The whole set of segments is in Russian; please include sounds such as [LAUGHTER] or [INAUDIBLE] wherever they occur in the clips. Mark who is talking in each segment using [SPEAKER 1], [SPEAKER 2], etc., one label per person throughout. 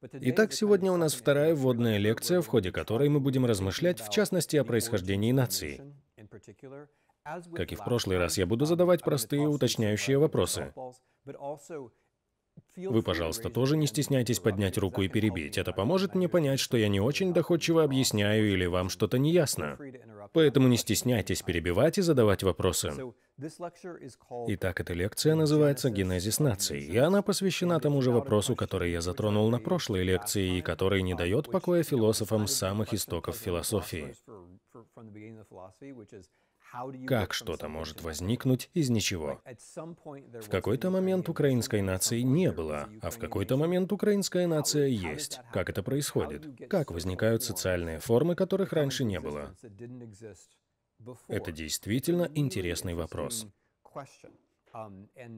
[SPEAKER 1] Итак,
[SPEAKER 2] сегодня у нас вторая вводная лекция, в ходе которой мы будем размышлять, в частности, о происхождении нации.
[SPEAKER 1] Как и в прошлый
[SPEAKER 2] раз, я буду задавать простые уточняющие вопросы. Вы, пожалуйста, тоже не стесняйтесь поднять руку и перебить. Это поможет мне понять, что я не очень доходчиво объясняю или вам что-то не ясно. Поэтому не стесняйтесь перебивать и задавать вопросы. Итак, эта лекция называется «Генезис нации», и она посвящена тому же вопросу, который я затронул на прошлой лекции и который не uh, дает покоя философам самых истоков философии.
[SPEAKER 1] Как что-то может возникнуть
[SPEAKER 2] из ничего? В какой-то момент украинской нации не было, а в какой-то момент украинская нация есть. Как это происходит? Как возникают социальные формы, которых раньше не было? Это действительно интересный вопрос.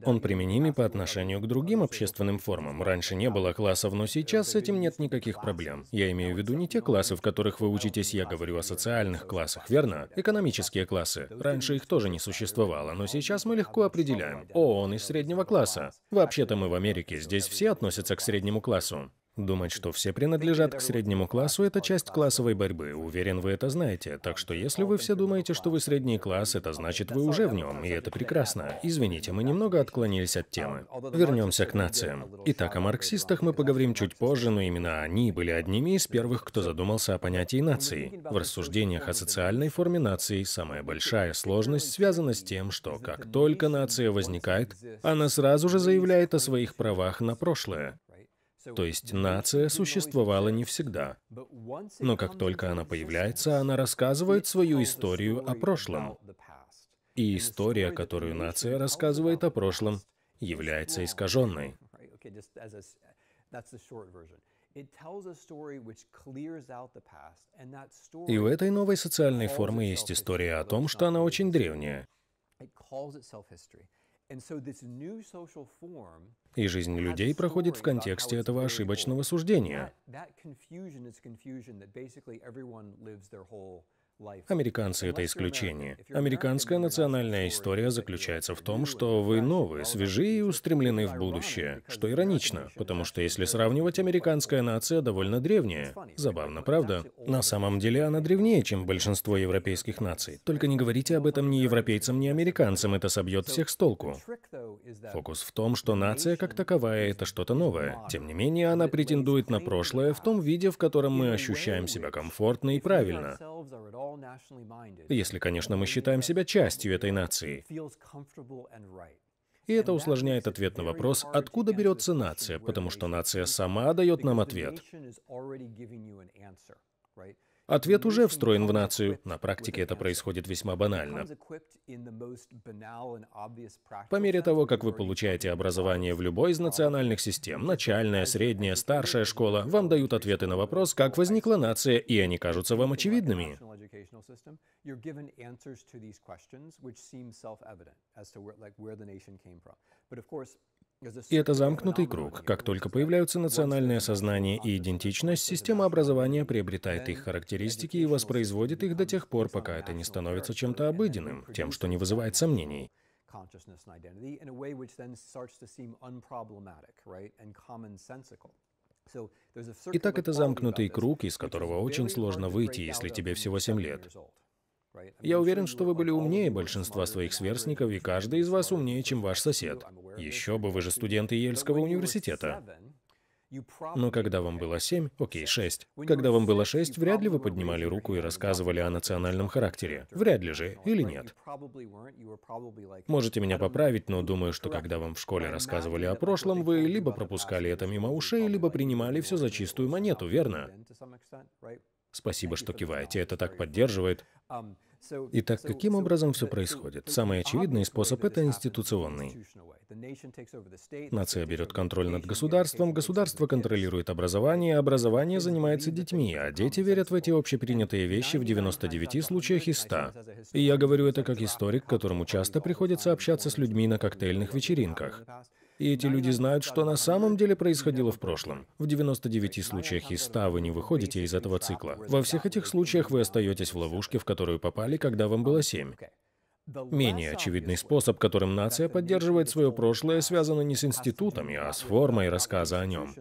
[SPEAKER 2] Он применим и по отношению к другим общественным формам. Раньше не было классов, но сейчас с этим нет никаких проблем. Я имею в виду не те классы, в которых вы учитесь, я говорю о социальных классах, верно? Экономические классы. Раньше их тоже не существовало, но сейчас мы легко определяем. О, он из среднего класса. Вообще-то мы в Америке, здесь все относятся к среднему классу. Думать, что все принадлежат к среднему классу, это часть классовой борьбы. Уверен, вы это знаете. Так что если вы все думаете, что вы средний класс, это значит, вы уже в нем, и это прекрасно. Извините, мы немного отклонились от темы. Вернемся к нациям. Итак, о марксистах мы поговорим чуть позже, но именно они были одними из первых, кто задумался о понятии нации. В рассуждениях о социальной форме нации самая большая сложность связана с тем, что как только нация возникает, она сразу же заявляет о своих правах на прошлое. То есть нация существовала не всегда. Но как только она появляется, она рассказывает свою историю о прошлом. И история, которую нация рассказывает о прошлом, является искаженной.
[SPEAKER 1] И у этой новой социальной формы есть
[SPEAKER 2] история о том, что она очень древняя. И жизнь людей проходит в контексте этого ошибочного суждения.
[SPEAKER 1] Американцы — это исключение.
[SPEAKER 2] Американская национальная история заключается в том, что вы новые, свежие и устремлены в будущее, что иронично, потому что если сравнивать, американская нация довольно древняя. Забавно, правда? На самом деле она древнее, чем большинство европейских наций. Только не говорите об этом ни европейцам, ни американцам, это собьет всех с толку. Фокус в том, что нация как таковая — это что-то новое. Тем не менее, она претендует на прошлое в том виде, в котором мы ощущаем себя комфортно и правильно. Если, конечно, мы считаем себя частью этой нации. И это усложняет ответ на вопрос, откуда берется нация, потому что нация сама дает нам ответ. Ответ уже встроен в нацию. На практике это происходит весьма банально. По мере того, как вы получаете образование в любой из национальных систем, начальная, средняя, старшая школа, вам дают ответы на вопрос, как возникла нация, и они кажутся вам очевидными.
[SPEAKER 1] You're и это замкнутый
[SPEAKER 2] круг. Как только появляются национальное сознание и идентичность, система образования приобретает их характеристики и воспроизводит их до тех пор, пока это не становится чем-то обыденным, тем, что не вызывает сомнений.
[SPEAKER 1] Итак, это замкнутый
[SPEAKER 2] круг, из которого очень сложно выйти, если тебе всего 7 лет. Я уверен, что вы были умнее большинства своих сверстников, и каждый из вас умнее, чем ваш сосед. Еще бы, вы же студенты Ельского университета. Но когда вам было семь, окей, шесть, Когда вам было шесть, вряд ли вы поднимали руку и рассказывали о национальном характере. Вряд ли же, или нет. Можете меня поправить, но думаю, что когда вам в школе рассказывали о прошлом, вы либо пропускали это мимо ушей, либо принимали все за чистую монету, верно? Спасибо, что киваете, это так поддерживает. Итак, каким образом все происходит? Самый очевидный способ – это институционный. Нация берет контроль над государством, государство контролирует образование, образование занимается детьми, а дети верят в эти общепринятые вещи в 99 случаях из 100. И я говорю это как историк, которому часто приходится общаться с людьми на коктейльных вечеринках. И эти люди знают, что на самом деле происходило в прошлом. В 99 случаях из 100 вы не выходите из этого цикла. Во всех этих случаях вы остаетесь в ловушке, в которую попали, когда вам было 7. Менее очевидный способ, которым нация поддерживает свое прошлое, связан не с институтами, а с формой рассказа о нем.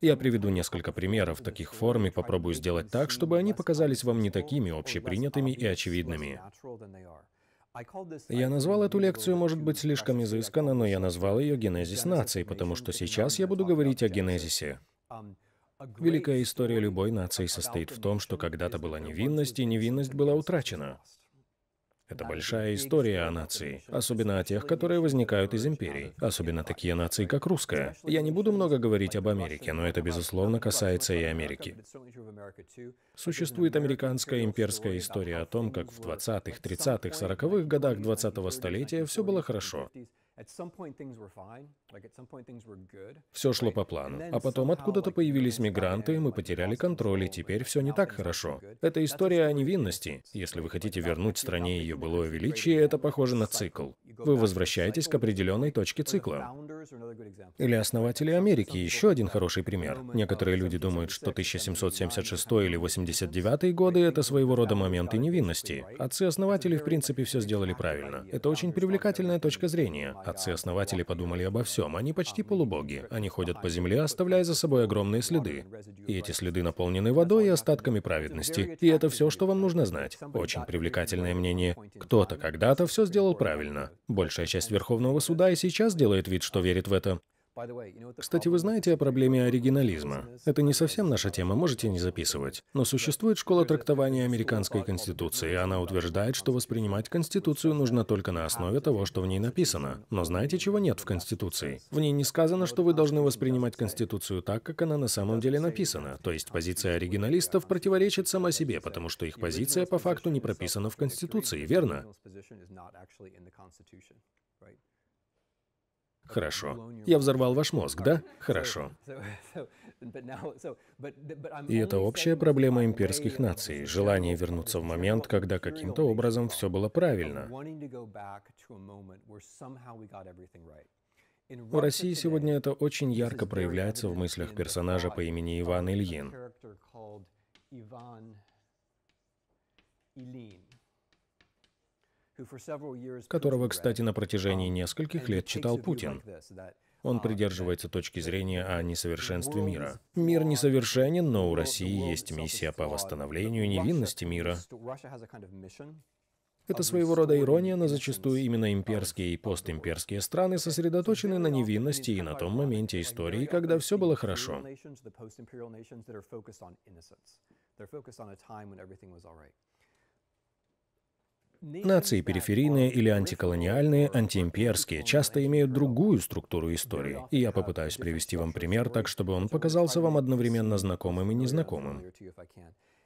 [SPEAKER 2] Я приведу несколько примеров таких форм и попробую сделать так, чтобы они показались вам не такими общепринятыми и очевидными. Я назвал эту лекцию, может быть, слишком изысканно, но я назвал ее «Генезис нации», потому что сейчас я буду говорить о генезисе. Великая история любой нации состоит в том, что когда-то была невинность, и невинность была утрачена. Это большая история о нации, особенно о тех, которые возникают из империй, особенно такие нации, как русская. Я не буду много говорить об Америке, но это, безусловно, касается и Америки. Существует американская имперская история о том, как в 20-х, 30-х, 40-х годах 20-го столетия все было хорошо. Все шло по плану. А потом откуда-то появились мигранты, мы потеряли контроль, и теперь все не так хорошо. Это история о невинности. Если вы хотите вернуть стране ее былое величие, это похоже на цикл вы возвращаетесь к определенной точке цикла. Или основатели Америки, еще один хороший пример. Некоторые люди думают, что 1776 или 89 годы — это своего рода моменты невинности. Отцы-основатели, в принципе, все сделали правильно. Это очень привлекательная точка зрения. Отцы-основатели подумали обо всем, они почти полубоги. Они ходят по земле, оставляя за собой огромные следы. И эти следы наполнены водой и остатками праведности. И это все, что вам нужно знать. Очень привлекательное мнение. Кто-то когда-то все сделал правильно. Большая часть Верховного суда и сейчас делает вид, что верит в это. Кстати, вы знаете о проблеме оригинализма. Это не совсем наша тема, можете не записывать. Но существует школа трактования американской конституции, и она утверждает, что воспринимать конституцию нужно только на основе того, что в ней написано. Но знаете, чего нет в конституции? В ней не сказано, что вы должны воспринимать конституцию так, как она на самом деле написана. То есть позиция оригиналистов противоречит сама себе, потому что их позиция по факту не прописана в конституции, верно? Хорошо. Я взорвал ваш мозг, да? Хорошо. И это общая проблема имперских наций, желание вернуться в момент, когда каким-то образом все было правильно. В России сегодня это очень ярко проявляется в мыслях персонажа по имени Иван Ильин
[SPEAKER 1] которого, кстати, на
[SPEAKER 2] протяжении um, нескольких лет читал Путин. Он uh, придерживается точки зрения о несовершенстве мира. Мир несовершенен, но у России есть миссия по восстановлению невинности мира. Это своего рода ирония, но зачастую именно имперские и постимперские страны сосредоточены на невинности и на том моменте истории, когда все было хорошо. Нации периферийные или антиколониальные, антиимперские часто имеют другую структуру истории. И я попытаюсь привести вам пример так, чтобы он показался вам одновременно знакомым и незнакомым.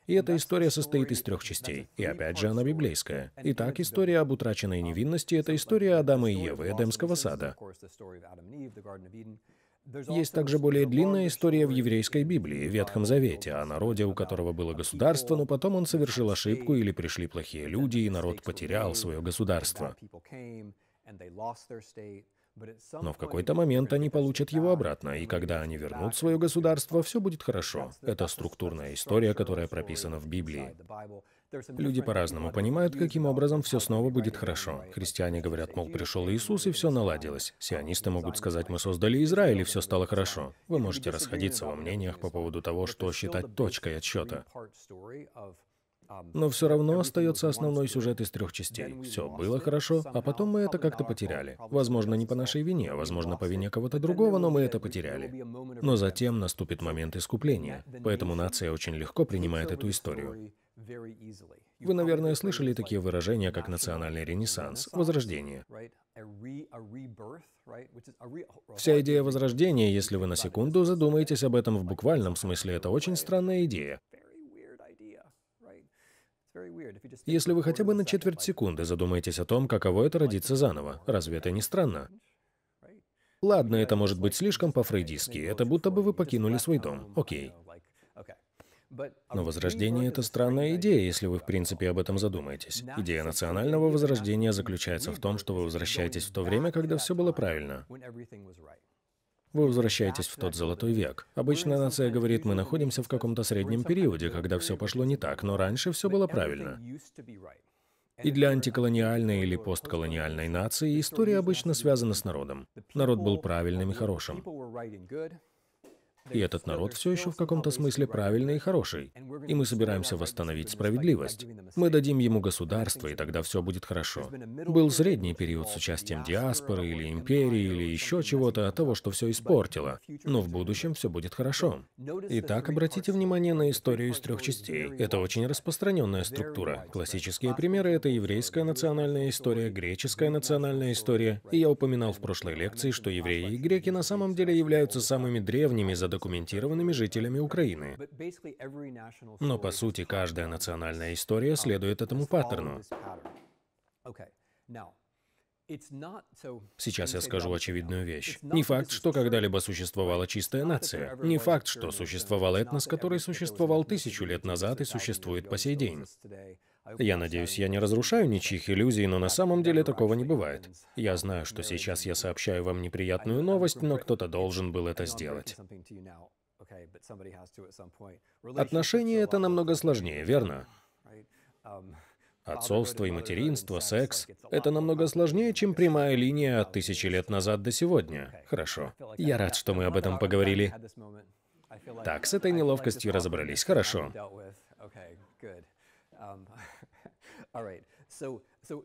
[SPEAKER 2] И эта история состоит из трех частей. И опять же, она библейская. Итак, история об утраченной невинности — это история Адама и Евы, Эдемского сада. Есть также более длинная история в еврейской Библии, в Ветхом Завете, о народе, у которого было государство, но потом он совершил ошибку или пришли плохие люди, и народ потерял свое государство. Но в какой-то момент они получат его обратно, и когда они вернут свое государство, все будет хорошо. Это структурная история, которая прописана в Библии.
[SPEAKER 1] Люди по-разному понимают,
[SPEAKER 2] каким образом все снова будет хорошо. Христиане говорят, мол, пришел Иисус и все наладилось. Сионисты могут сказать, мы создали Израиль и все стало хорошо. Вы можете расходиться во мнениях по поводу того, что считать точкой отсчета. Но все равно остается основной сюжет из трех частей. Все было хорошо, а потом мы это как-то потеряли. Возможно, не по нашей вине, возможно, по вине кого-то другого, но мы это потеряли. Но затем наступит момент искупления. Поэтому нация очень легко принимает эту историю.
[SPEAKER 1] Вы,
[SPEAKER 2] наверное, слышали такие выражения, как национальный ренессанс, возрождение. Вся идея возрождения, если вы на секунду задумаетесь об этом в буквальном смысле, это очень странная идея. Если вы хотя бы на четверть секунды задумаетесь о том, каково это родиться заново, разве это не странно? Ладно, это может быть слишком по-фрейдистски, это будто бы вы покинули свой дом. Окей. Но возрождение — это странная идея, если вы в принципе об этом задумаетесь. Идея национального возрождения заключается в том, что вы возвращаетесь в то время, когда все было правильно. Вы возвращаетесь в тот золотой век. Обычно нация говорит, мы находимся в каком-то среднем периоде, когда все пошло не так, но раньше все было правильно. И для антиколониальной или постколониальной нации история обычно связана с народом. Народ был правильным и хорошим. И этот народ все еще в каком-то смысле правильный и хороший. И мы собираемся восстановить справедливость. Мы дадим ему государство, и тогда все будет хорошо. Был средний период с участием диаспоры или империи или еще чего-то от того, что все испортило. Но в будущем все будет хорошо. Итак, обратите внимание на историю из трех частей. Это очень распространенная структура. Классические примеры — это еврейская национальная история, греческая национальная история. И я упоминал в прошлой лекции, что евреи и греки на самом деле являются самыми древними задолженными задокументированными жителями Украины. Но по сути каждая национальная история следует этому паттерну.
[SPEAKER 1] Сейчас я скажу очевидную вещь. Не факт, что
[SPEAKER 2] когда-либо существовала чистая нация. Не факт, что существовал этнос, который существовал тысячу лет назад и существует по сей день. Я надеюсь, я не разрушаю ничьих иллюзий, но на самом деле такого не бывает. Я знаю, что сейчас я сообщаю вам неприятную новость, но кто-то должен был это сделать. Отношения — это намного сложнее, верно? Отцовство и материнство, секс — это намного сложнее, чем прямая линия от тысячи лет назад до сегодня. Хорошо.
[SPEAKER 1] Я рад, что мы об этом поговорили. Так, с этой неловкостью разобрались. Хорошо.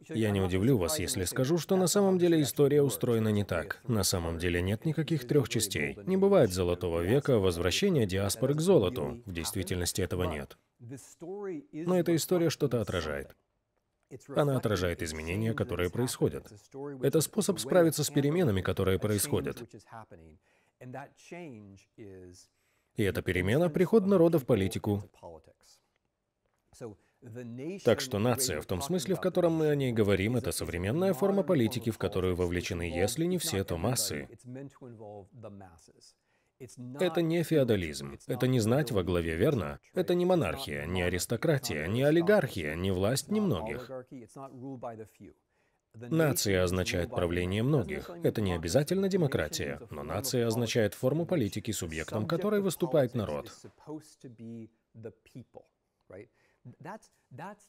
[SPEAKER 1] Я не
[SPEAKER 2] удивлю вас, если скажу, что на самом деле история устроена не так. На самом деле нет никаких трех частей. Не бывает золотого века, возвращения диаспоры к золоту. В действительности этого нет. Но эта история что-то отражает. Она отражает изменения, которые происходят. Это способ справиться с переменами, которые происходят. И эта перемена — приход народа в политику.
[SPEAKER 1] Так что нация, в том смысле,
[SPEAKER 2] в котором мы о ней говорим, это современная форма политики, в которую вовлечены, если не все, то массы. Это не феодализм, это не знать во главе, верно? Это не монархия, не аристократия, не олигархия, не власть немногих.
[SPEAKER 1] Нация
[SPEAKER 2] означает правление многих. Это не обязательно демократия, но нация означает форму политики, субъектом которой выступает народ.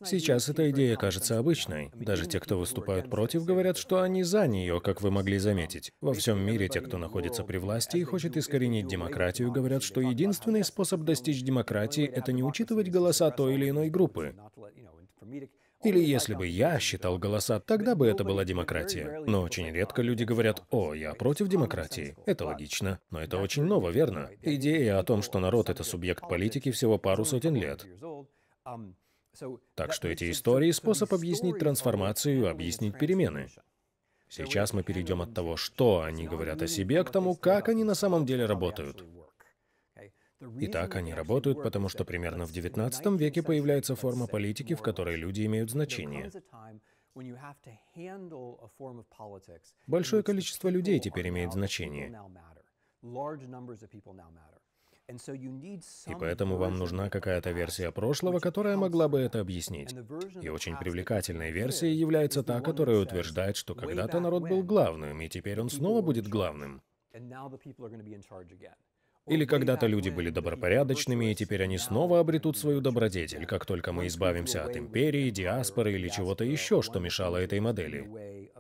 [SPEAKER 2] Сейчас эта идея кажется обычной. Даже те, кто выступают против, говорят, что они за нее, как вы могли заметить. Во всем мире те, кто находится при власти и хочет искоренить демократию, говорят, что единственный способ достичь демократии — это не учитывать голоса той или иной группы. Или если бы я считал голоса, тогда бы это была демократия. Но очень редко люди говорят, о, я против демократии. Это логично, но это очень ново, верно? Идея о том, что народ — это субъект политики всего пару сотен лет. Um, так что эти истории — способ объяснить трансформацию, объяснить перемены. Сейчас мы перейдем от того, что они говорят о себе, к тому, как они на самом деле работают. Итак, они работают, потому что примерно в XIX веке появляется форма политики, в которой люди имеют значение. Большое количество людей теперь имеет значение.
[SPEAKER 1] И поэтому вам
[SPEAKER 2] нужна какая-то версия прошлого, которая могла бы это объяснить. И очень привлекательной версией является та, которая утверждает, что когда-то народ был главным, и теперь он снова будет главным. Или когда-то люди были добропорядочными, и теперь они снова обретут свою добродетель, как только мы избавимся от империи, диаспоры или чего-то еще, что мешало этой модели.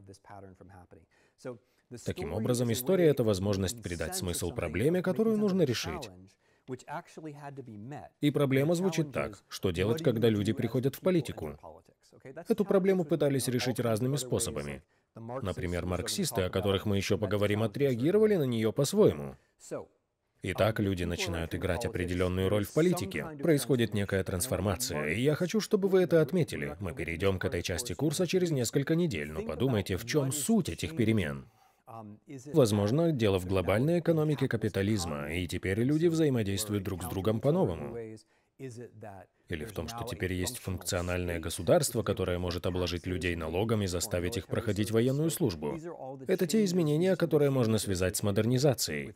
[SPEAKER 1] Таким образом, история
[SPEAKER 2] — это возможность придать смысл проблеме, которую нужно решить. И проблема звучит так, что делать, когда люди приходят в политику. Эту проблему пытались решить разными способами. Например, марксисты, о которых мы еще поговорим, отреагировали на нее
[SPEAKER 1] по-своему.
[SPEAKER 2] Итак, um, люди начинают играть определенную роль в политике. Происходит некая трансформация, и я хочу, чтобы вы это отметили. Мы перейдем к этой части курса через несколько недель, но подумайте, в чем суть этих перемен. Возможно, дело в глобальной экономике капитализма, и теперь люди взаимодействуют друг с другом по-новому. Или в том, что теперь есть функциональное государство, которое может обложить людей налогом и заставить их проходить военную службу. Это те изменения, которые можно связать с модернизацией.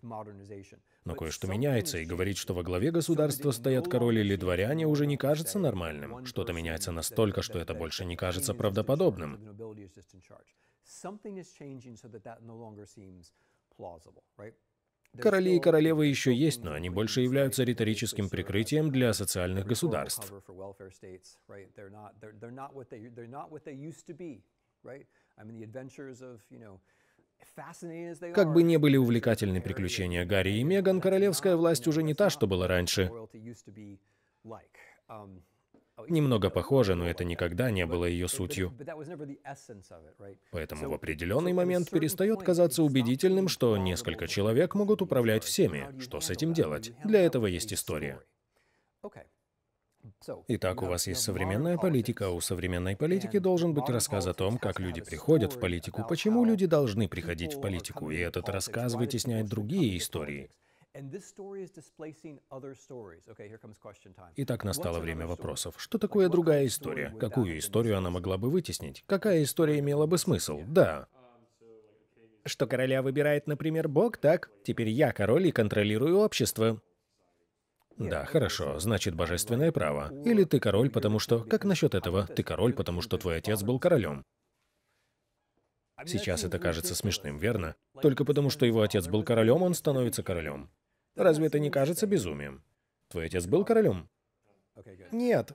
[SPEAKER 2] Но кое-что меняется, и говорить, что во главе государства стоят король или дворяне, уже не кажется нормальным. Что-то меняется настолько, что это больше не кажется правдоподобным.
[SPEAKER 1] Something is changing so that that no longer seems plausible, right?
[SPEAKER 2] Короли и королевы еще есть, но они больше являются риторическим uh, прикрытием для социальных государств. Как бы не были увлекательны приключения Гарри и Меган, королевская власть уже не та, что была раньше. Немного похоже, но это никогда не было ее сутью. Поэтому в определенный момент перестает казаться убедительным, что несколько человек могут управлять всеми. Что с этим делать? Для этого есть история. Итак, у вас есть современная политика, а у современной политики должен быть рассказ о том, как люди приходят в политику, почему люди должны приходить в политику, и этот рассказ вытесняет другие истории. Итак, настало время вопросов. Что такое другая история? Какую историю она могла бы вытеснить? Какая история имела бы смысл? Да. Um, что короля выбирает, например, Бог, так? Теперь я король и контролирую общество. Да, хорошо, значит божественное право. Или ты король, потому что... Как насчет этого? Ты король, потому что твой отец был королем. Сейчас это кажется смешным, верно? Только потому, что его отец был королем, он становится королем. Разве это не кажется безумием? Твой отец был королем? Нет.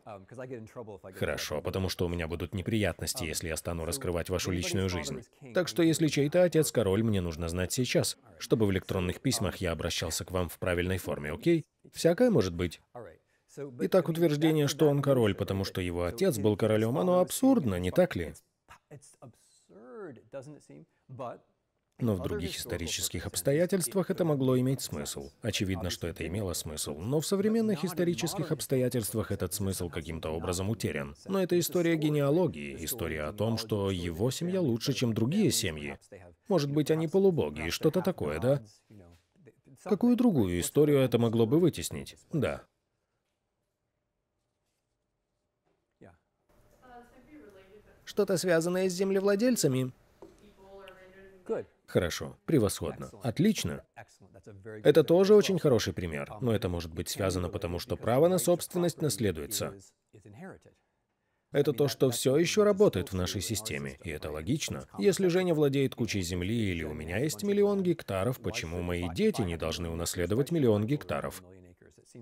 [SPEAKER 2] Хорошо, потому что у меня будут неприятности, если я стану раскрывать вашу личную жизнь. Так что если чей-то отец король, мне нужно знать сейчас, чтобы в электронных письмах я обращался к вам в правильной форме, окей? Всякое может быть. Итак, утверждение, что он король, потому что его отец был королем, оно абсурдно, не так ли? но в других исторических обстоятельствах это могло иметь смысл. Очевидно, что это имело смысл, но в современных исторических обстоятельствах этот смысл каким-то образом утерян. Но это история генеалогии, история о том, что его семья лучше, чем другие семьи. Может быть, они полубоги, что-то такое, да? Какую другую историю это могло бы вытеснить? Да. Что-то связанное с землевладельцами? Хорошо, превосходно, отлично. Это тоже очень хороший пример, um, но это может быть связано потому, что право на собственность наследуется. Это то, что все еще работает в нашей системе, и это логично. Если Женя владеет кучей земли или у меня есть миллион гектаров, почему мои дети не должны унаследовать миллион гектаров?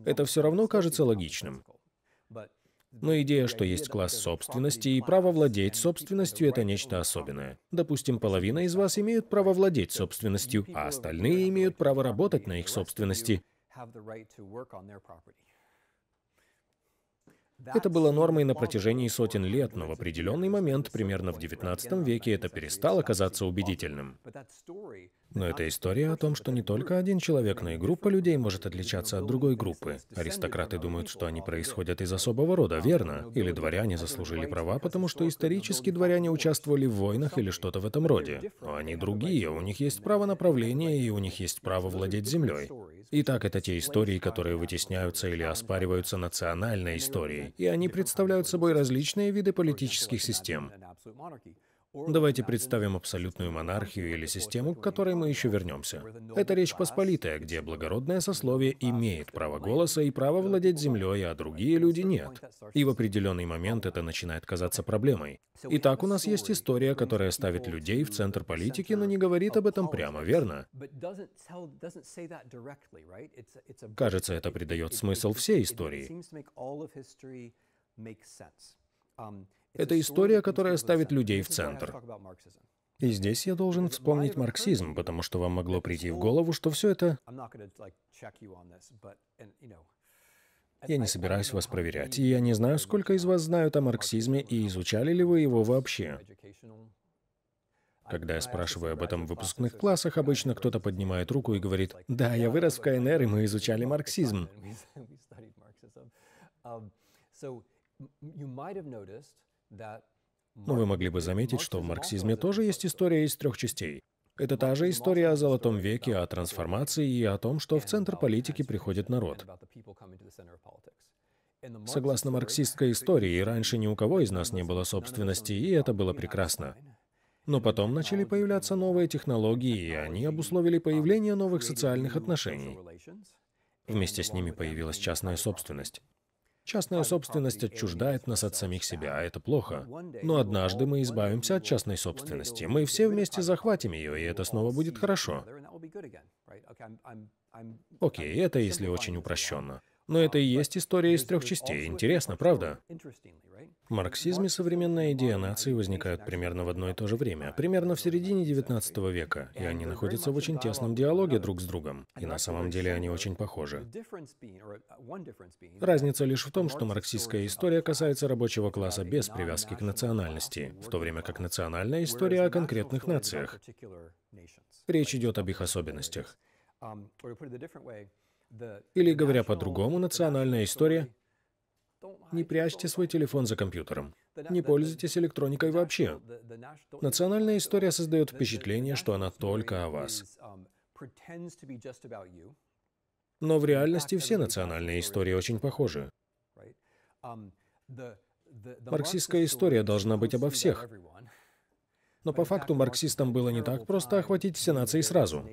[SPEAKER 2] Это все равно кажется логичным. Но идея, что есть класс собственности и право владеть собственностью, это нечто особенное. Допустим, половина из вас имеют право владеть собственностью, а остальные имеют право работать на их собственности. Это было нормой на протяжении сотен лет, но в определенный момент, примерно в XIX веке, это перестало казаться убедительным. Но это история о том, что не только один человек, но и группа людей может отличаться от другой группы. Аристократы думают, что они происходят из особого рода, верно? Или дворяне заслужили права, потому что исторически дворяне участвовали в войнах или что-то в этом роде. Но они другие, у них есть право направления и у них есть право владеть землей. Итак, это те истории, которые вытесняются или оспариваются национальной историей, и они представляют собой различные виды политических систем. Давайте представим абсолютную монархию или систему, к которой мы еще вернемся. Это Речь Посполитая, где благородное сословие имеет право голоса и право владеть землей, а другие люди нет. И в определенный момент это начинает казаться проблемой. Итак, у нас есть история, которая ставит людей в центр политики, но не говорит об этом прямо, верно? Кажется, это придает смысл всей истории. Это история, которая ставит людей в центр. И здесь я должен вспомнить марксизм, потому что вам могло прийти в голову, что все это... Я не собираюсь вас проверять, и я не знаю, сколько из вас знают о марксизме и изучали ли вы его вообще. Когда я спрашиваю об этом в выпускных классах, обычно кто-то поднимает руку и говорит, «Да, я вырос в КНР, и мы изучали марксизм».
[SPEAKER 1] [LAUGHS] Но
[SPEAKER 2] ну, вы могли бы заметить, что в марксизме тоже есть история из трех частей. Это та же история о золотом веке, о трансформации и о том, что в центр политики приходит народ. Согласно марксистской истории, раньше ни у кого из нас не было собственности, и это было прекрасно. Но потом начали появляться новые технологии, и они обусловили появление новых социальных отношений. Вместе с ними появилась частная собственность. Частная собственность отчуждает нас от самих себя, а это плохо. Но однажды мы избавимся от частной собственности. Мы все вместе захватим ее, и это снова будет хорошо. Окей, это если очень упрощенно. Но это и есть история из трех частей. Интересно, правда? В марксизме современная идея нации возникает примерно в одно и то же время, примерно в середине 19 века, и они находятся в очень тесном диалоге друг с другом. И на самом деле они очень похожи. Разница лишь в том, что марксистская история касается рабочего класса без привязки к национальности, в то время как национальная история о конкретных нациях. Речь идет об их особенностях. Или, говоря по-другому, национальная история не прячьте свой телефон за компьютером. Не пользуйтесь электроникой вообще. Национальная история создает впечатление, что она только о вас. Но в реальности все национальные истории очень похожи.
[SPEAKER 1] Марксистская история должна быть обо всех. Но по факту марксистам
[SPEAKER 2] было не так просто охватить все нации сразу.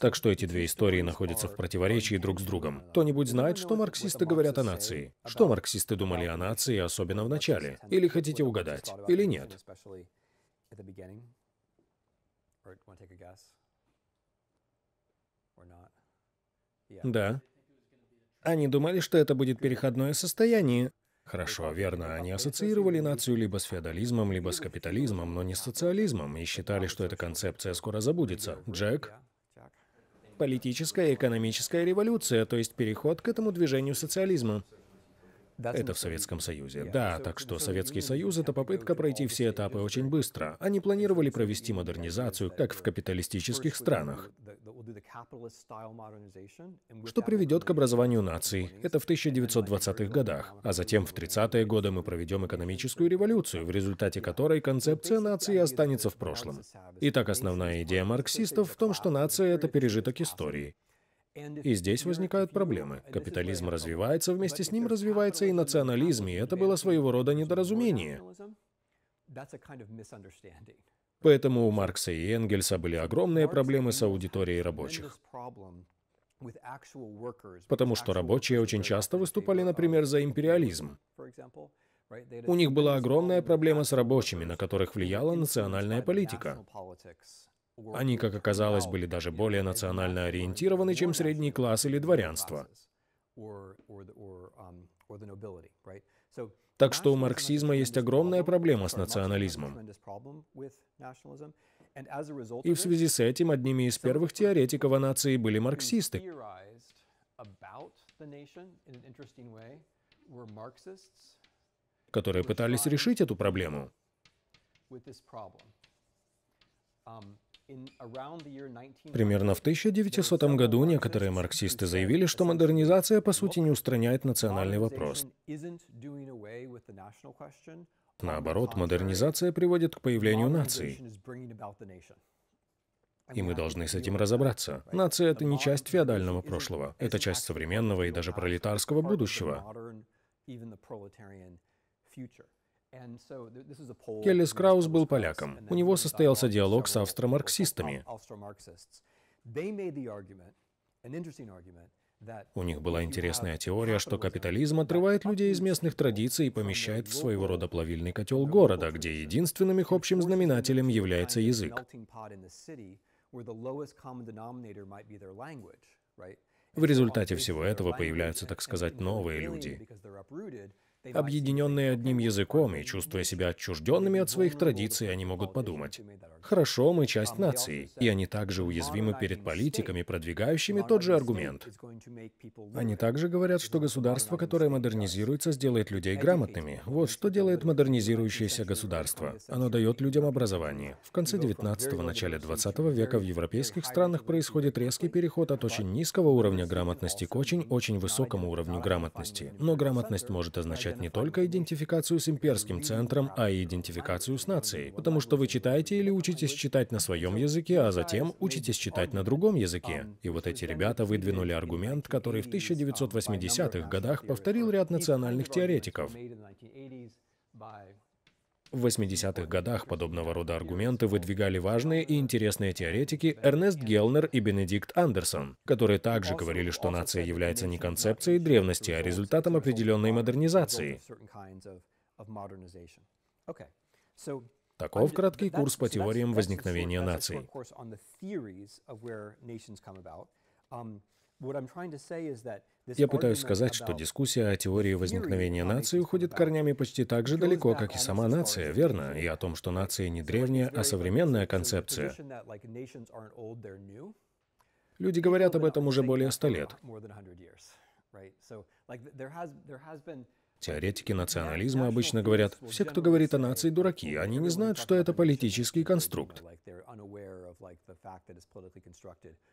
[SPEAKER 2] Так что эти две истории находятся в противоречии друг с другом. Кто-нибудь знает, что марксисты говорят о нации? Что марксисты думали о нации, особенно в начале? Или хотите угадать? Или нет?
[SPEAKER 1] Да. Они
[SPEAKER 2] думали, что это будет переходное состояние. Хорошо, верно, они ассоциировали нацию либо с феодализмом, либо с капитализмом, но не с социализмом, и считали, что эта концепция скоро забудется. Джек, политическая и экономическая революция, то есть переход к этому движению социализма. Это в Советском Союзе. Да, так что Советский Союз — это попытка типа пройти все этапы очень быстро. Они планировали провести типа модернизацию, как в капиталистических странах, типа что приведет к образованию наций. Это в 1920-х годах. А затем в 30-е годы мы проведем экономическую революцию, в результате которой концепция нации останется в прошлом. Итак, основная идея марксистов в том, что нация — это пережиток истории. И здесь возникают проблемы. Капитализм развивается, вместе с ним развивается и национализм, и это было своего рода недоразумение. Поэтому у Маркса и Энгельса были огромные проблемы с аудиторией рабочих. Потому что рабочие очень часто выступали, например, за империализм. У них была огромная проблема с рабочими, на которых влияла национальная политика. Они, как оказалось, были даже более национально ориентированы, чем средний класс или дворянство. Так что у марксизма есть огромная проблема с национализмом.
[SPEAKER 1] И в связи с этим
[SPEAKER 2] одними из первых теоретиков о нации были марксисты, которые пытались решить эту проблему. Примерно в 1900 году некоторые марксисты заявили, что модернизация по сути не устраняет национальный вопрос. Наоборот, модернизация приводит к появлению нации. И мы должны с этим разобраться. Нация — это не часть феодального прошлого, это часть современного и даже пролетарского будущего.
[SPEAKER 1] Келлис Краус
[SPEAKER 2] был поляком. У него состоялся диалог с австромарксистами. У них была интересная теория, что капитализм отрывает людей из местных традиций и помещает в своего рода плавильный котел города, где единственным их общим знаменателем является язык. В результате всего этого появляются, так сказать, новые люди. Объединенные одним языком и чувствуя себя отчужденными от своих традиций, они могут подумать, «Хорошо, мы часть нации», и они также уязвимы перед политиками, продвигающими тот же аргумент. Они также говорят, что государство, которое модернизируется, сделает людей грамотными. Вот что делает модернизирующееся государство. Оно дает людям образование. В конце 19-го, начале 20 века в европейских странах происходит резкий переход от очень низкого уровня грамотности к очень-очень высокому уровню грамотности. Но грамотность может означать включать не только идентификацию с имперским центром, а и идентификацию с нацией. Потому что вы читаете или учитесь читать на своем языке, а затем учитесь читать на другом языке. И вот эти ребята выдвинули аргумент, который в 1980-х годах повторил ряд национальных теоретиков. В 80-х годах подобного рода аргументы выдвигали важные и интересные теоретики Эрнест Гелнер и Бенедикт Андерсон, которые также говорили, что нация является не концепцией древности, а результатом определенной модернизации.
[SPEAKER 1] Таков краткий курс по теориям возникновения наций. Я пытаюсь сказать, что
[SPEAKER 2] дискуссия о теории возникновения нации уходит корнями почти так же далеко, как и сама нация, верно? И о том, что нация не древняя, а современная концепция. Люди говорят об этом уже более ста лет. Теоретики национализма обычно говорят, все, кто говорит о нации, дураки, они не знают, что это политический конструкт.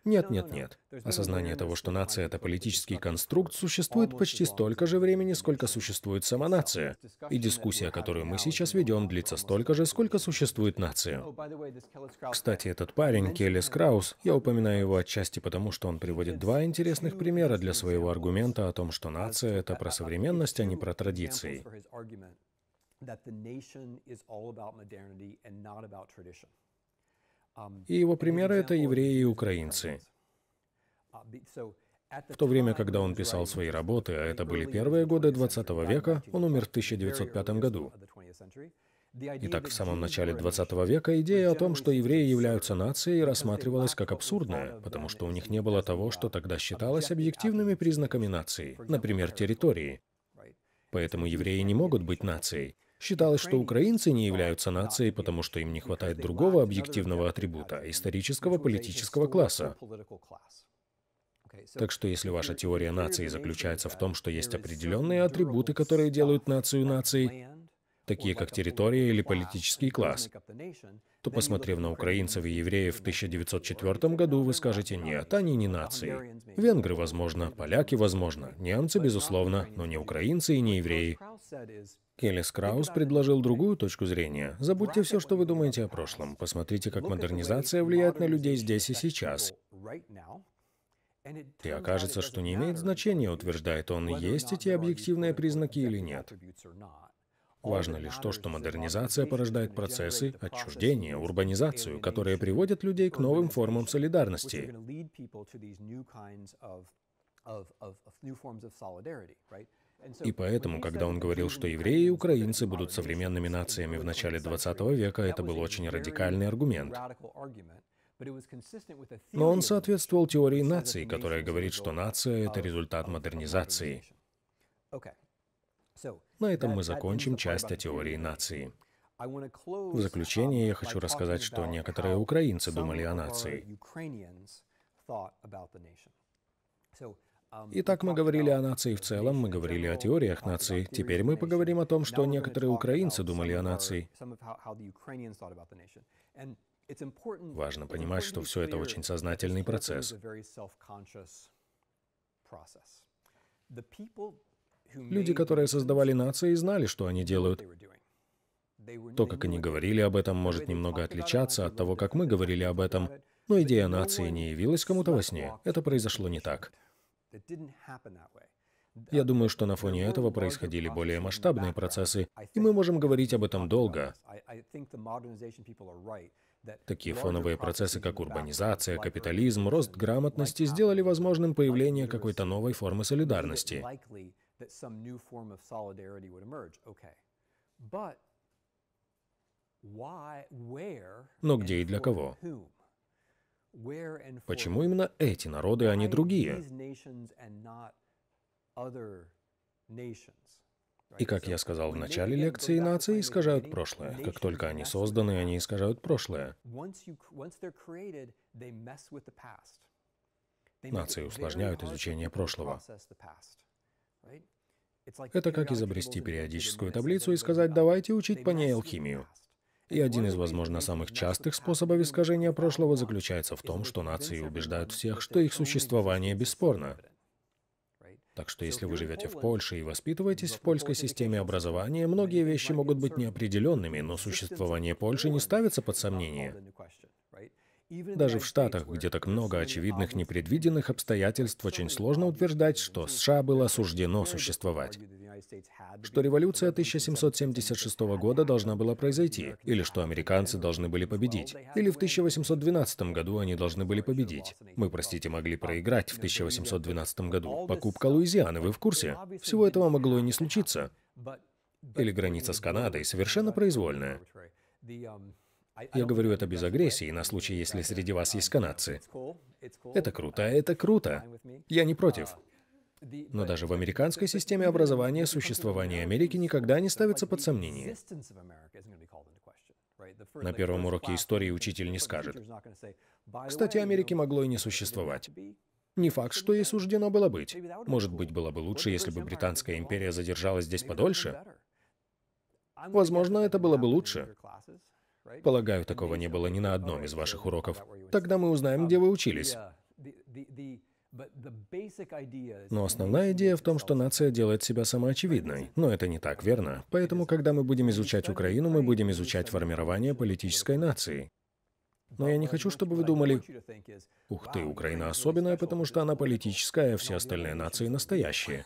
[SPEAKER 1] Нет, нет, нет. Осознание
[SPEAKER 2] того, что нация — это политический конструкт, существует почти столько же времени, сколько существует сама нация. И дискуссия, которую мы сейчас ведем, длится столько же, сколько существует нация. Кстати, этот парень, Келлис Краус, я упоминаю его отчасти потому, что он приводит два интересных примера для своего аргумента о том, что нация — это про современность, а не про традиций.
[SPEAKER 1] Um, и его
[SPEAKER 2] примеры — это евреи и украинцы.
[SPEAKER 1] Uh, в то время,
[SPEAKER 2] когда он писал свои работы, а это были первые годы 20 века, он умер в 1905 году. Итак, в самом начале 20 века идея о том, что евреи являются нацией, рассматривалась как абсурдная, потому что у них не было того, что тогда считалось объективными признаками нации, например, территории. Поэтому евреи не могут быть нацией. Считалось, что украинцы не являются нацией, потому что им не хватает другого объективного атрибута – исторического политического класса. Так что если ваша теория нации заключается в том, что есть определенные атрибуты, которые делают нацию нацией, такие как территория или политический класс, то, посмотрев на украинцев и евреев в 1904 году, вы скажете «нет, они не нации». Венгры, возможно, поляки, возможно, немцы, безусловно, но не украинцы и не евреи. Келлис Краус предложил другую точку зрения. Забудьте все, что вы думаете о прошлом. Посмотрите, как модернизация влияет на людей здесь и сейчас. И окажется, что не имеет значения, утверждает он, есть эти объективные признаки или нет. Важно лишь то, что модернизация порождает процессы отчуждения, урбанизацию, которые приводят людей к новым формам солидарности.
[SPEAKER 1] И поэтому, когда он говорил,
[SPEAKER 2] что евреи и украинцы будут современными нациями в начале 20 века, это был очень радикальный аргумент. Но он соответствовал теории нации, которая говорит, что нация — это результат модернизации. На этом мы закончим часть о теории нации.
[SPEAKER 1] В
[SPEAKER 2] заключение я хочу рассказать, что некоторые украинцы думали о нации. Итак, мы говорили о нации в целом, мы говорили о теориях нации. Теперь мы поговорим о том, что некоторые украинцы думали о нации.
[SPEAKER 1] Важно понимать, что все это очень сознательный процесс. Люди, которые
[SPEAKER 2] создавали нации, знали, что они делают. То, как они говорили об этом, может немного отличаться от того, как мы говорили об этом, но идея нации не явилась кому-то во сне. Это произошло не так. Я думаю, что на фоне этого происходили более масштабные процессы, и мы можем говорить об этом долго. Такие фоновые процессы, как урбанизация, капитализм, рост грамотности, сделали возможным появление какой-то новой формы солидарности
[SPEAKER 1] that some new form of solidarity would emerge. Okay. But why, where,
[SPEAKER 2] Но где и для кого? Почему именно эти народы, а не другие? И как я сказал в начале лекции, нации искажают прошлое. Как только они созданы, они искажают прошлое.
[SPEAKER 1] Нации усложняют изучение прошлого.
[SPEAKER 2] Это как изобрести периодическую таблицу и сказать, давайте учить по ней алхимию. И один из, возможно, самых частых способов искажения прошлого заключается в том, что нации убеждают всех, что их существование бесспорно. Так что если вы живете в Польше и воспитываетесь в польской системе образования, многие вещи могут быть неопределенными, но существование Польши не ставится под сомнение. Даже в Штатах, где так много очевидных непредвиденных обстоятельств, очень сложно утверждать, что США было суждено существовать, что революция 1776 года должна была произойти, или что американцы должны были победить, или в 1812 году они должны были победить. Мы, простите, могли проиграть в 1812 году. Покупка Луизианы, вы в курсе? Всего этого могло и не случиться. Или граница с Канадой совершенно произвольная. Я говорю это без агрессии, на случай, если среди вас есть канадцы. Это круто, это круто.
[SPEAKER 1] Я не против.
[SPEAKER 2] Но даже в американской системе образования существование Америки никогда не ставится под сомнение.
[SPEAKER 1] На первом уроке
[SPEAKER 2] истории учитель не скажет. Кстати, Америки могло и не существовать. Не факт, что ей суждено было быть. Может быть, было бы лучше, если бы Британская империя задержалась здесь подольше? Возможно, это было бы лучше. Полагаю, такого не было ни на одном из ваших уроков. Тогда мы узнаем, где вы учились. Но основная идея в том, что нация делает себя самоочевидной. Но это не так верно. Поэтому, когда мы будем изучать Украину, мы будем изучать формирование политической нации. Но я не хочу, чтобы вы думали, ух ты, Украина особенная, потому что она политическая, а все остальные нации настоящие.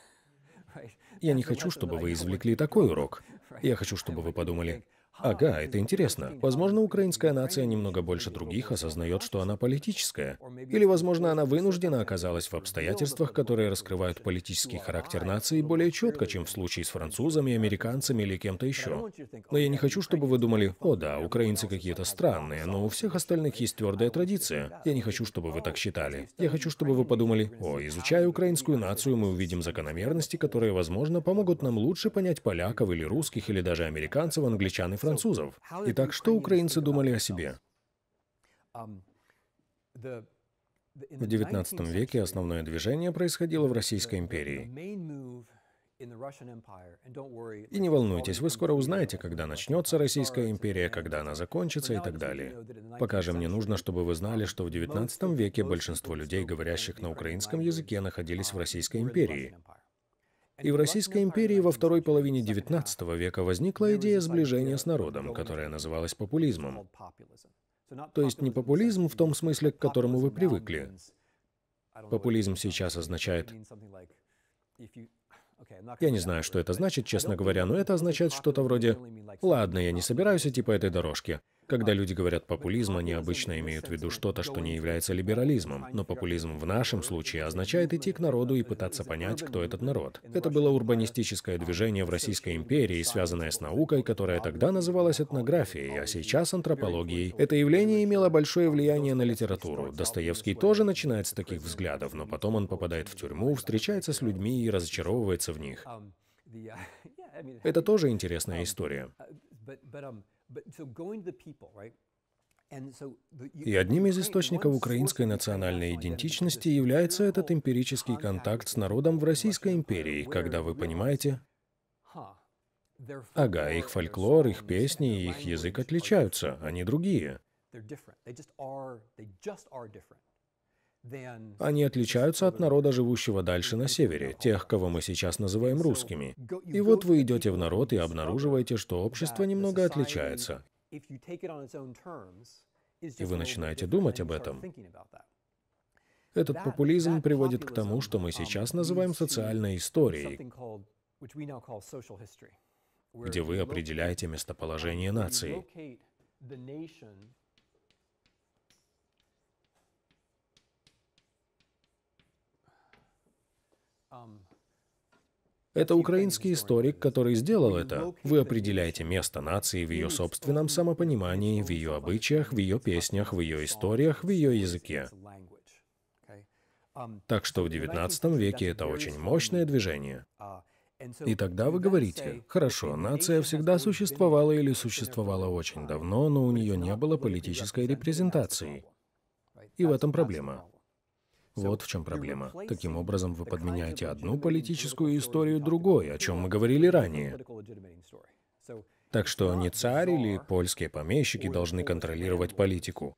[SPEAKER 2] Я не хочу, чтобы вы извлекли такой урок. Я хочу, чтобы вы подумали, Ага, это интересно. Возможно, украинская нация немного больше других осознает, что она политическая. Или, возможно, она вынуждена оказалась в обстоятельствах, которые раскрывают политический характер нации более четко, чем в случае с французами, американцами или кем-то еще. Но я не хочу, чтобы вы думали, о да, украинцы какие-то странные, но у всех остальных есть твердая традиция. Я не хочу, чтобы вы так считали. Я хочу, чтобы вы подумали, о, изучая украинскую нацию, мы увидим закономерности, которые, возможно, помогут нам лучше понять поляков или русских, или даже американцев, англичан и французов французов. Итак, что украинцы думали о себе?
[SPEAKER 1] В XIX веке
[SPEAKER 2] основное движение происходило в Российской империи. И не волнуйтесь, вы скоро узнаете, когда начнется Российская империя, когда она закончится и так далее. Пока же мне нужно, чтобы вы знали, что в XIX веке большинство людей, говорящих на украинском языке, находились в Российской империи. И в Российской империи во второй половине XIX века возникла идея сближения с народом, которая называлась популизмом. То есть не популизм в том смысле, к которому вы привыкли. Популизм сейчас означает... Я не знаю, что это значит, честно говоря, но это означает что-то вроде «Ладно, я не собираюсь идти по этой дорожке». Когда люди говорят «популизм», они обычно имеют в виду что-то, что не является либерализмом. Но популизм в нашем случае означает идти к народу и пытаться понять, кто этот народ. Это было урбанистическое движение в Российской империи, связанное с наукой, которая тогда называлась этнографией, а сейчас антропологией. Это явление имело большое влияние на литературу. Достоевский тоже начинает с таких взглядов, но потом он попадает в тюрьму, встречается с людьми и разочаровывается
[SPEAKER 1] в них. Um, uh, [LAUGHS] Это тоже
[SPEAKER 2] интересная история. И одним из источников украинской национальной идентичности является этот эмпирический контакт с народом в Российской империи, когда вы понимаете, ага, их фольклор, их песни и их язык отличаются, они другие. Они отличаются от народа, живущего дальше на севере, тех, кого мы сейчас называем русскими. И вот вы идете в народ и обнаруживаете, что общество немного отличается.
[SPEAKER 1] И вы начинаете думать об этом.
[SPEAKER 2] Этот популизм приводит к тому, что мы um, сейчас называем социальной историей,
[SPEAKER 1] где вы определяете
[SPEAKER 2] местоположение нации. Это украинский историк, который сделал это. Вы определяете место нации в ее собственном самопонимании, в ее обычаях, в ее песнях, в ее историях, в ее языке. Так что в XIX веке это очень мощное движение. И тогда вы говорите, хорошо, нация всегда существовала или существовала очень давно, но у нее не было политической репрезентации. И в этом проблема. Вот в чем проблема. Таким образом, вы подменяете одну политическую историю другой, о чем мы говорили ранее. Так что не царь или польские помещики должны контролировать политику,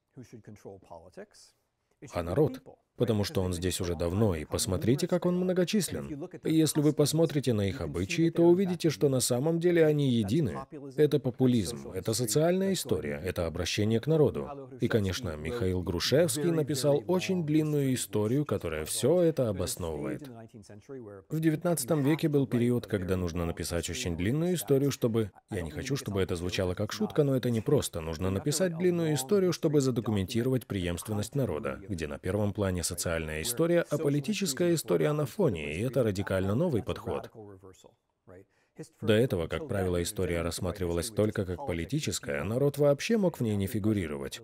[SPEAKER 2] а народ потому что он здесь уже давно, и посмотрите, как он многочислен. Если вы посмотрите на их обычаи, то увидите, что на самом деле они едины. Это популизм, это социальная история, это обращение к народу. И, конечно, Михаил Грушевский написал очень длинную историю, которая все это обосновывает. В XIX веке был период, когда нужно написать очень длинную историю, чтобы... Я не хочу, чтобы это звучало как шутка, но это не просто. Нужно написать длинную историю, чтобы задокументировать преемственность народа, где на первом плане социальная история, а политическая история на фоне, и это радикально новый подход.
[SPEAKER 1] До этого, как правило,
[SPEAKER 2] история рассматривалась только как политическая, а народ вообще мог в ней не фигурировать.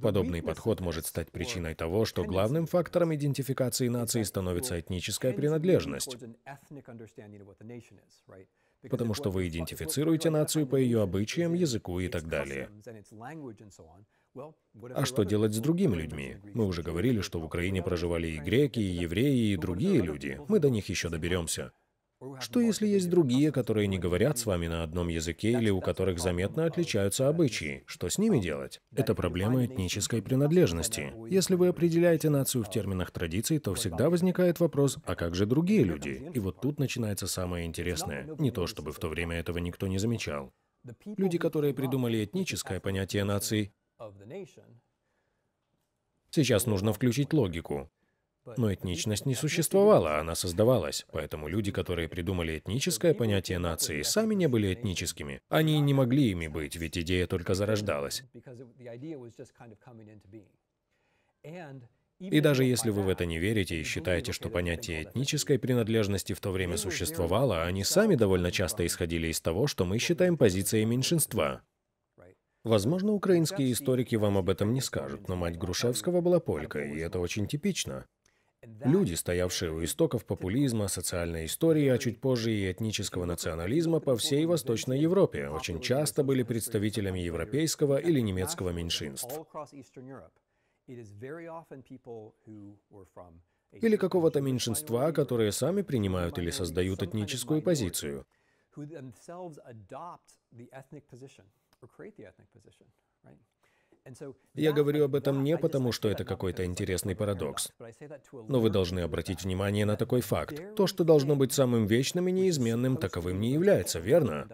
[SPEAKER 2] Подобный подход может стать причиной того, что главным фактором идентификации нации становится этническая принадлежность.
[SPEAKER 1] Потому что вы идентифицируете
[SPEAKER 2] нацию по ее обычаям, языку и так далее. А что делать с другими людьми? Мы уже говорили, что в Украине проживали и греки, и евреи, и другие люди. Мы до них еще доберемся. Что если есть другие, которые не говорят с вами на одном языке или у которых заметно отличаются обычаи? Что с ними делать? Это проблема этнической принадлежности. Если вы определяете нацию в терминах традиций, то всегда возникает вопрос, а как же другие люди? И вот тут начинается самое интересное. Не то чтобы в то время этого никто не замечал. Люди, которые придумали этническое понятие нации, Сейчас нужно включить логику. Но этничность не существовала, она создавалась. Поэтому люди, которые придумали этническое понятие нации, сами не были этническими. Они не могли ими быть, ведь идея только зарождалась. И даже если вы в это не верите и считаете, что понятие этнической принадлежности в то время существовало, они сами довольно часто исходили из того, что мы считаем позицией меньшинства. Возможно, украинские историки вам об этом не скажут, но мать Грушевского была полькой, и это очень типично. Люди, стоявшие у истоков популизма, социальной истории, а чуть позже и этнического национализма по всей Восточной Европе, очень часто были представителями европейского или немецкого меньшинств. Или какого-то меньшинства, которые сами принимают или создают этническую позицию. Я говорю об этом не потому, что это какой-то интересный парадокс. Но вы должны обратить внимание на такой факт. То, что должно быть самым вечным и неизменным, таковым не является, верно?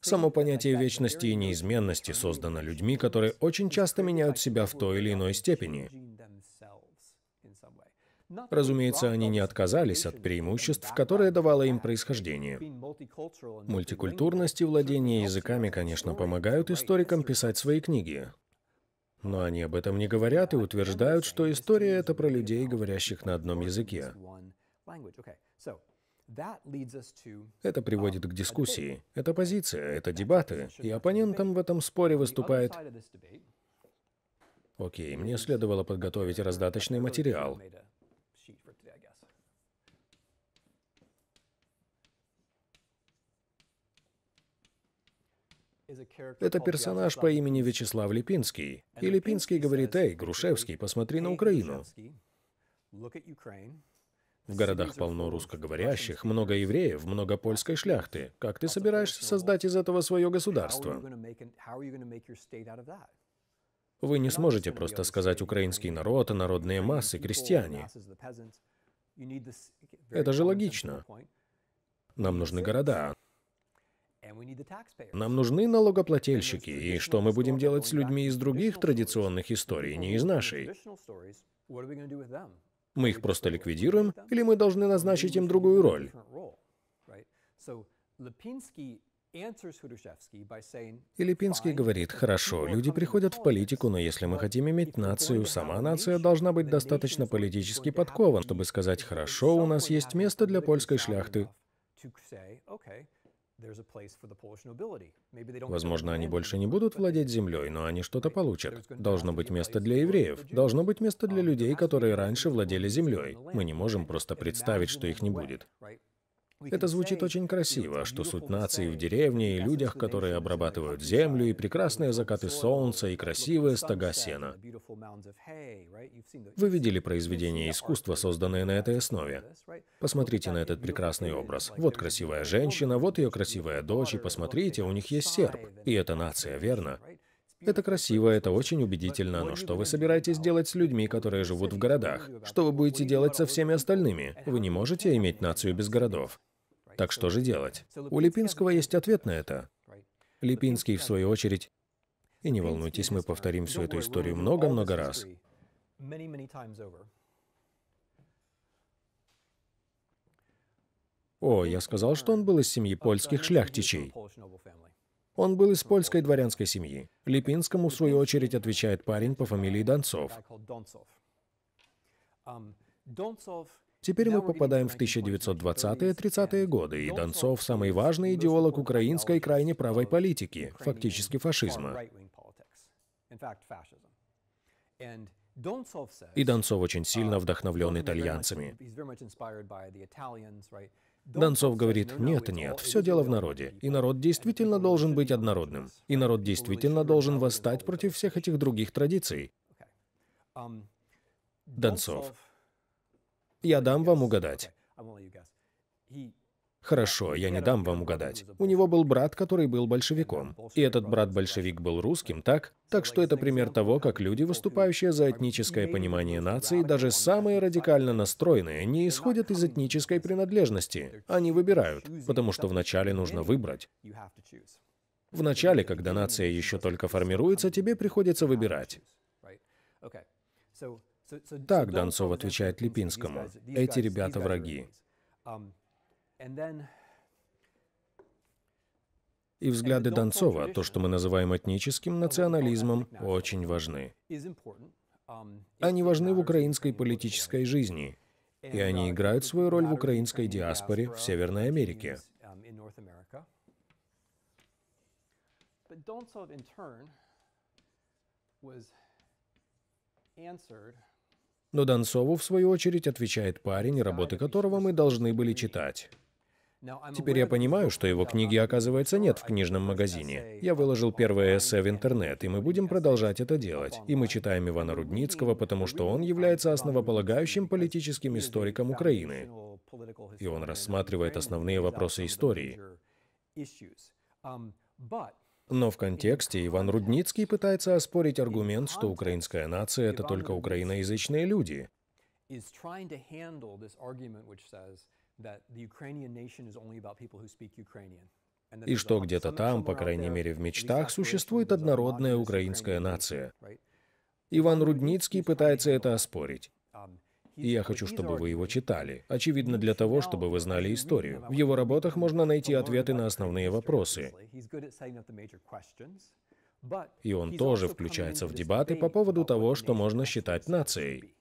[SPEAKER 2] Само понятие вечности и неизменности создано людьми, которые очень часто меняют себя в той или иной степени. Разумеется, они не отказались от преимуществ, которые давало им происхождение. Мультикультурность и владение языками, конечно, помогают историкам писать свои книги. Но они об этом не говорят и утверждают, что история — это про людей, говорящих на одном языке. Это приводит к дискуссии. Это позиция, это дебаты, и оппонентом в этом споре выступает... Окей, мне следовало подготовить раздаточный материал.
[SPEAKER 1] Это персонаж по
[SPEAKER 2] имени Вячеслав Липинский. И Липинский говорит, «Эй, Грушевский, посмотри
[SPEAKER 1] на Украину».
[SPEAKER 2] В городах полно русскоговорящих, много евреев, много польской шляхты. Как ты собираешься создать из этого свое государство? Вы не сможете просто сказать украинский народ, народные массы, крестьяне. Это же логично. Нам нужны города. Нам нужны налогоплательщики, и что мы будем делать с людьми из других традиционных историй, не из нашей? Мы их просто ликвидируем, или мы должны назначить им другую роль? И Липинский говорит, хорошо, люди приходят в политику, но если мы хотим иметь нацию, сама нация должна быть достаточно политически подкована, чтобы сказать, хорошо, у нас есть место для польской шляхты. Возможно, они больше не будут владеть землей, но они что-то получат. Должно быть место для евреев, должно быть место для людей, которые раньше владели землей. Мы не можем просто представить, что их не будет. Это звучит очень красиво, что суть нации в деревне и людях, которые обрабатывают землю, и прекрасные закаты солнца, и красивые стога сена. Вы видели произведения искусства, созданные на этой основе. Посмотрите на этот прекрасный образ. Вот красивая женщина, вот ее красивая дочь, и посмотрите, у них есть серп. И это нация, верно? Это красиво, это очень убедительно, но что вы собираетесь делать с людьми, которые живут в городах? Что вы будете делать со всеми остальными? Вы не можете иметь нацию без городов. Так что же делать? У Липинского есть ответ на это. Липинский, в свою очередь, и не волнуйтесь, мы повторим всю эту историю много-много раз. О, я сказал, что он был из семьи польских шляхтичей. Он был из польской дворянской семьи. Липинскому, в свою очередь, отвечает парень по фамилии Донцов. Теперь мы попадаем в 1920-е, 30-е годы, и Донцов – самый важный идеолог украинской крайне правой политики, фактически фашизма. И Донцов очень сильно uh, вдохновлен итальянцами. Донцов говорит, нет, нет, все дело в народе. И народ действительно должен быть однородным. И народ действительно должен восстать против всех этих других традиций. Um, Донцов. Я дам вам угадать. Хорошо, я не дам вам угадать. У него был брат, который был большевиком. И этот брат-большевик был русским, так? Так что это пример того, как люди, выступающие за этническое понимание нации, даже самые радикально настроенные, не исходят из этнической принадлежности. Они выбирают, потому что вначале нужно выбрать. Вначале, когда нация еще только формируется, тебе приходится выбирать. Так Донцов отвечает Липинскому. Эти ребята враги. И взгляды Донцова, то, что мы называем этническим национализмом, очень важны. Они важны в украинской политической жизни, и они uh, играют свою роль в украинской диаспоре в Северной Америке. But но Донцову, в свою очередь, отвечает парень, работы которого мы должны были читать. Теперь я понимаю, что его книги, оказывается, нет в книжном магазине. Я выложил первое эссе в интернет, и мы будем продолжать это делать. И мы читаем Ивана Рудницкого, потому что он является основополагающим политическим историком Украины. И он рассматривает основные вопросы истории. Но в контексте Иван Рудницкий пытается оспорить аргумент, что украинская нация — это только украиноязычные люди.
[SPEAKER 1] И что где-то там, по крайней мере в мечтах,
[SPEAKER 2] существует однородная украинская нация. Иван Рудницкий пытается это оспорить и я хочу, чтобы вы его читали. Очевидно, для того, чтобы вы знали историю. В его работах можно найти ответы на основные вопросы. И он тоже включается в дебаты по поводу того, что можно считать нацией.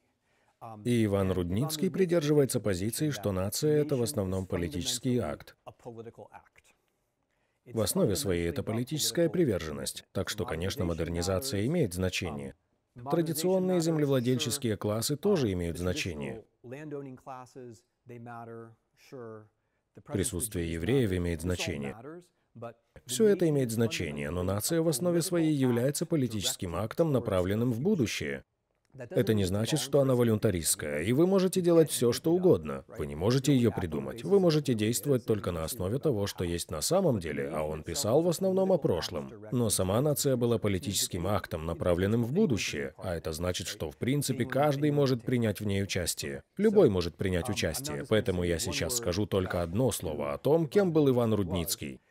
[SPEAKER 2] И Иван Рудницкий придерживается позиции, что нация — это в основном политический акт. В основе своей это политическая приверженность, так что, конечно, модернизация имеет значение.
[SPEAKER 1] Традиционные
[SPEAKER 2] землевладельческие классы тоже uh, имеют значение.
[SPEAKER 1] Присутствие евреев
[SPEAKER 2] имеет значение. Все это имеет значение, но нация в основе своей является политическим актом, направленным в будущее. Это не значит, что она волюнтаристская, и вы можете делать все, что угодно. Вы не можете ее придумать. Вы можете действовать только на основе того, что есть на самом деле, а он писал в основном о прошлом. Но сама нация была политическим актом, направленным в будущее, а это значит, что в принципе каждый может принять в ней участие. Любой может принять участие, поэтому я сейчас скажу только одно слово о том, кем был Иван Рудницкий.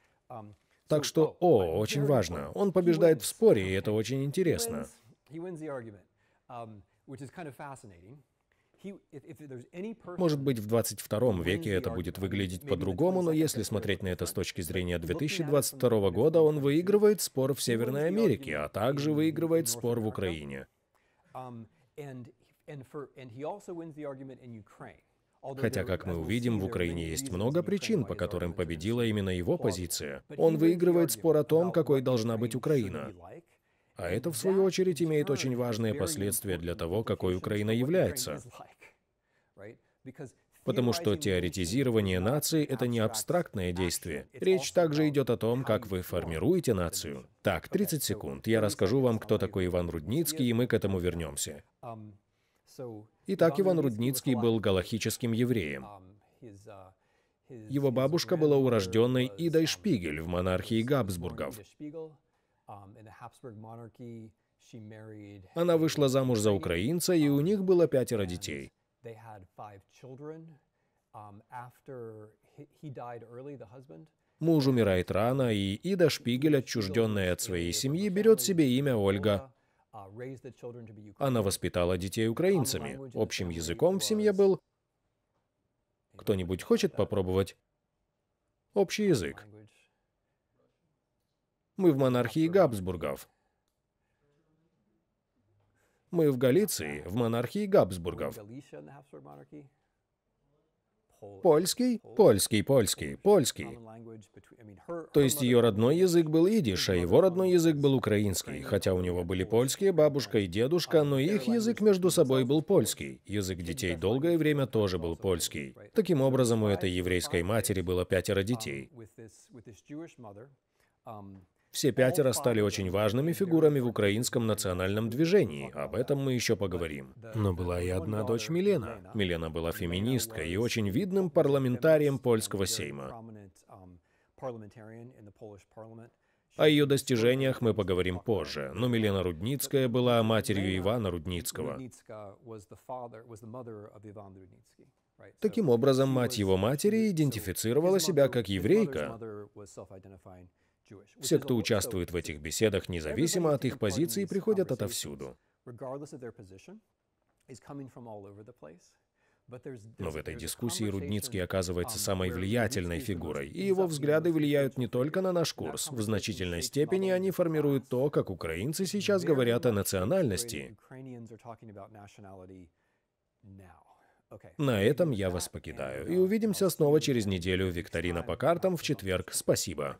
[SPEAKER 2] Так что, о, очень важно. Он побеждает в споре, и это очень интересно.
[SPEAKER 1] Может быть, в 22 веке это будет выглядеть
[SPEAKER 2] по-другому, но если смотреть на это с точки зрения 2022 года, он выигрывает спор в Северной Америке, а также выигрывает спор в Украине.
[SPEAKER 1] Um, Хотя, как мы увидим, в Украине есть
[SPEAKER 2] много причин, по которым победила именно его позиция. Он выигрывает спор о том, какой должна быть Украина. А это, в свою очередь, имеет очень важные последствия для того, какой Украина является. Потому что теоретизирование нации — это не абстрактное действие. Речь также идет о том, как вы формируете нацию. Так, 30 секунд. Я расскажу вам, кто такой Иван Рудницкий, и мы к этому вернемся.
[SPEAKER 1] Итак, Иван Рудницкий был галахическим евреем. Его
[SPEAKER 2] бабушка была урожденной Идой Шпигель в монархии Габсбургов. Она вышла замуж за украинца, и у них было пятеро детей. Муж умирает рано, и Ида Шпигель, отчужденная от своей семьи, берет себе имя Ольга.
[SPEAKER 1] Uh,
[SPEAKER 2] Она воспитала детей украинцами. Общим языком в семье был... Кто-нибудь хочет попробовать? Общий язык. Мы в монархии Габсбургов. Мы в Галиции, в монархии Габсбургов. Польский? Польский, польский, польский. То есть ее родной язык был идиш, а его родной язык был украинский. Хотя у него были польские бабушка и дедушка, но их язык между собой был польский. Язык детей долгое время тоже был польский. Таким образом, у этой еврейской матери было пятеро детей. Все пятеро стали очень важными фигурами в украинском национальном движении. Об этом мы еще поговорим. Но была и одна дочь Милена. Милена была феминисткой и очень видным парламентарием польского сейма. О ее достижениях мы поговорим позже, но Милена Рудницкая была матерью Ивана Рудницкого. Таким образом, мать его матери идентифицировала себя как еврейка,
[SPEAKER 1] все, кто участвует
[SPEAKER 2] в этих беседах, независимо от их позиции, приходят отовсюду.
[SPEAKER 1] Но в этой дискуссии Рудницкий оказывается самой
[SPEAKER 2] влиятельной фигурой, и его взгляды влияют не только на наш курс. В значительной степени они формируют то, как украинцы сейчас говорят о национальности. На этом я вас покидаю, uh, и увидимся снова через неделю. Викторина по картам в четверг. Спасибо.